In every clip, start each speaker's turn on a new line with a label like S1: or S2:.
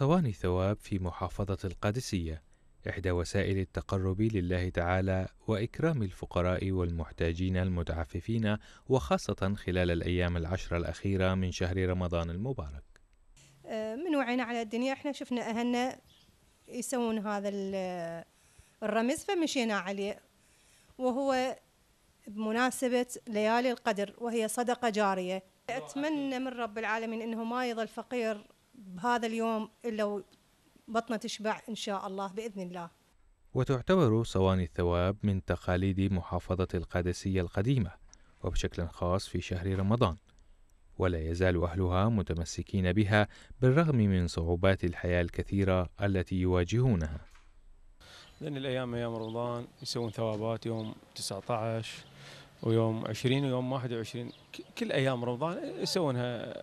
S1: صواني ثواب في محافظة القادسية إحدى وسائل التقرب لله تعالى وإكرام الفقراء والمحتاجين المتعففين وخاصة خلال الأيام العشرة الأخيرة من شهر رمضان المبارك
S2: آه، من وعينا على الدنيا احنا شفنا أهلنا يسوون هذا الرمز فمشينا عليه وهو بمناسبة ليالي القدر وهي صدقة جارية أتمنى من رب العالمين أنه ما يظل فقير بهذا اليوم لو بطنه تشبع إن شاء الله بإذن الله
S1: وتعتبر صواني الثواب من تقاليد محافظة القادسية القديمة وبشكل خاص في شهر رمضان ولا يزال أهلها متمسكين بها بالرغم من صعوبات الحياة الكثيرة التي يواجهونها
S3: لأن الأيام أيام رمضان يسوون ثوابات يوم 19 ويوم 20 ويوم 21 كل أيام رمضان يسوونها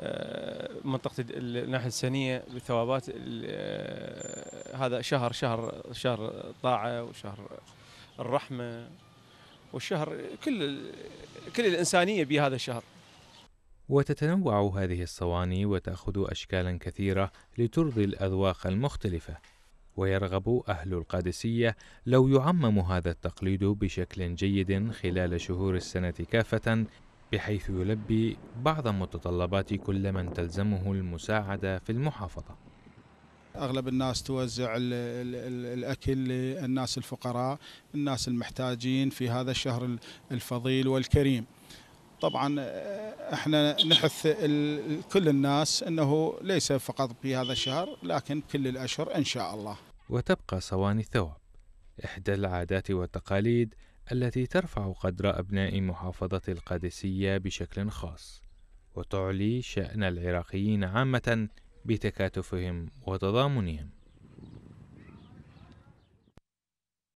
S3: آه، منطقه الناحيه السنيه بالثوابات آه، هذا شهر شهر شهر الطاعه وشهر الرحمه والشهر كل كل الانسانيه بهذا الشهر
S1: وتتنوع هذه الصواني وتاخذ اشكالا كثيره لترضي الاذواق المختلفه ويرغب أهل القادسية لو يعمم هذا التقليد بشكل جيد خلال شهور السنة كافة بحيث يلبي بعض متطلبات كل من تلزمه المساعدة في المحافظة
S4: اغلب الناس توزع الـ الـ الاكل للناس الفقراء، الناس المحتاجين في هذا الشهر الفضيل والكريم. طبعا آه، احنا نحث كل الناس انه ليس فقط في هذا الشهر لكن كل الاشهر ان شاء الله.
S1: وتبقى صواني الثواب احدى العادات والتقاليد التي ترفع قدر أبناء محافظة القادسية بشكل خاص وتعلي شأن العراقيين عامة بتكاتفهم وتضامنهم